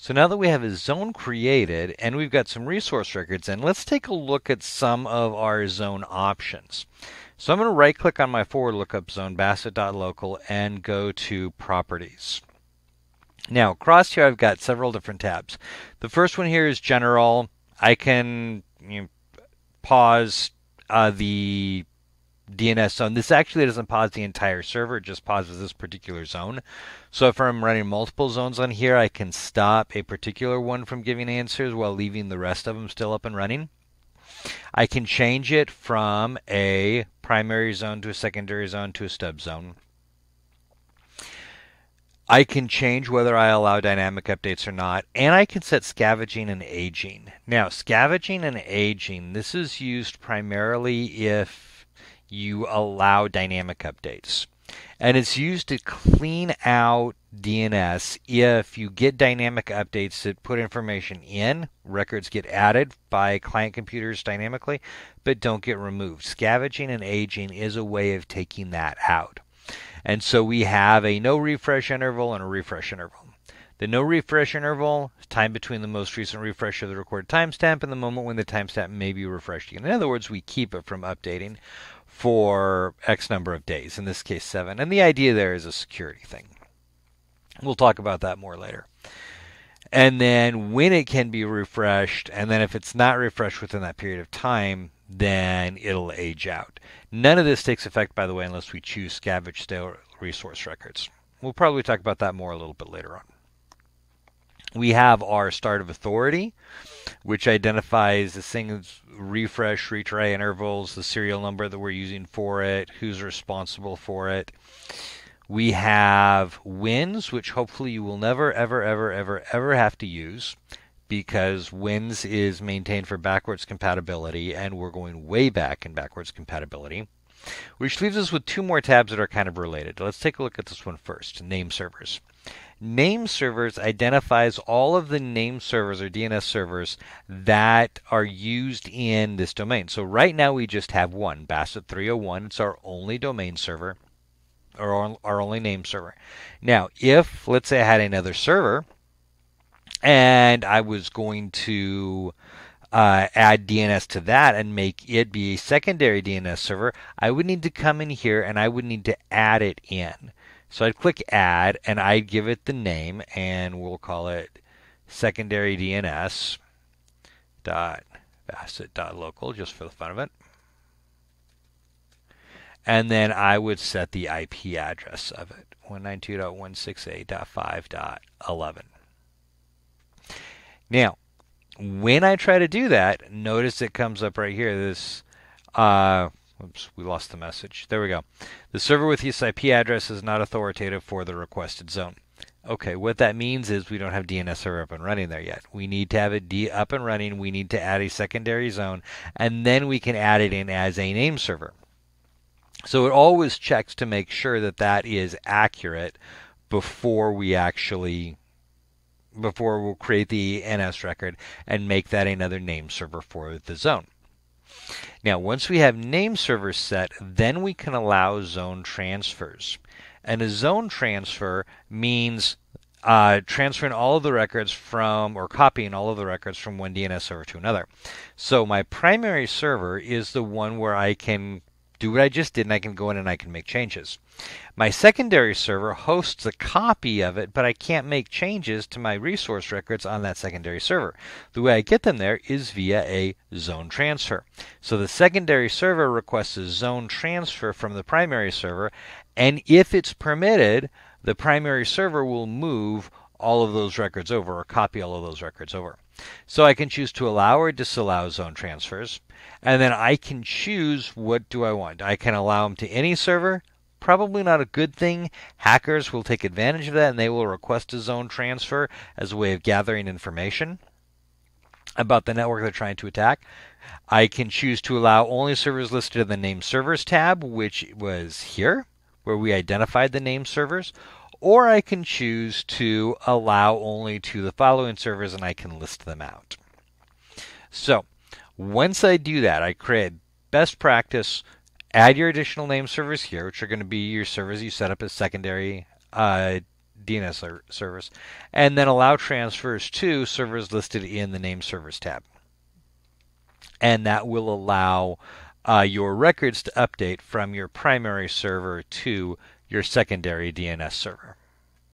So now that we have a zone created and we've got some resource records in, let's take a look at some of our zone options. So I'm going to right click on my forward lookup zone, basset.local, and go to properties. Now across here I've got several different tabs. The first one here is general. I can you know, pause uh, the DNS zone. This actually doesn't pause the entire server, it just pauses this particular zone. So if I'm running multiple zones on here, I can stop a particular one from giving answers while leaving the rest of them still up and running. I can change it from a primary zone to a secondary zone to a stub zone. I can change whether I allow dynamic updates or not, and I can set scavenging and aging. Now, scavenging and aging, this is used primarily if you allow dynamic updates. And it's used to clean out DNS. If you get dynamic updates that put information in, records get added by client computers dynamically, but don't get removed. Scavenging and aging is a way of taking that out. And so we have a no refresh interval and a refresh interval. The no refresh interval is time between the most recent refresh of the recorded timestamp and the moment when the timestamp may be refreshed again. In other words, we keep it from updating for X number of days, in this case seven. And the idea there is a security thing. We'll talk about that more later. And then when it can be refreshed, and then if it's not refreshed within that period of time, then it'll age out. None of this takes effect, by the way, unless we choose scavenge stale resource records. We'll probably talk about that more a little bit later on we have our start of authority, which identifies the thing's refresh, retry intervals, the serial number that we're using for it, who's responsible for it. We have wins, which hopefully you will never, ever, ever, ever, ever have to use because wins is maintained for backwards compatibility and we're going way back in backwards compatibility. Which leaves us with two more tabs that are kind of related. Let's take a look at this one first name servers. Name servers identifies all of the name servers or DNS servers that are used in this domain. So right now we just have one, Bassett 301. It's our only domain server or our only name server. Now, if let's say I had another server and I was going to uh, add DNS to that and make it be a secondary DNS server, I would need to come in here and I would need to add it in. So I'd click add and I'd give it the name and we'll call it secondary DNS dot facet dot local just for the fun of it. And then I would set the IP address of it 192.168.5.11. Now, when I try to do that, notice it comes up right here. This, uh, oops, we lost the message. There we go. The server with this IP address is not authoritative for the requested zone. Okay, what that means is we don't have DNS server up and running there yet. We need to have it D up and running. We need to add a secondary zone, and then we can add it in as a name server. So it always checks to make sure that that is accurate before we actually before we'll create the NS record and make that another name server for the zone. Now, once we have name server set, then we can allow zone transfers. And a zone transfer means uh, transferring all of the records from, or copying all of the records from one DNS server to another. So my primary server is the one where I can do what I just did, and I can go in and I can make changes. My secondary server hosts a copy of it, but I can't make changes to my resource records on that secondary server. The way I get them there is via a zone transfer. So the secondary server requests a zone transfer from the primary server, and if it's permitted, the primary server will move all of those records over or copy all of those records over. So I can choose to allow or disallow zone transfers, and then I can choose what do I want. I can allow them to any server, probably not a good thing. Hackers will take advantage of that and they will request a zone transfer as a way of gathering information about the network they're trying to attack. I can choose to allow only servers listed in the name servers tab, which was here, where we identified the name servers, or I can choose to allow only to the following servers and I can list them out. So once I do that, I create best practice, add your additional name servers here, which are going to be your servers you set up as secondary uh, DNS service, and then allow transfers to servers listed in the name servers tab. And that will allow uh, your records to update from your primary server to your secondary DNS server.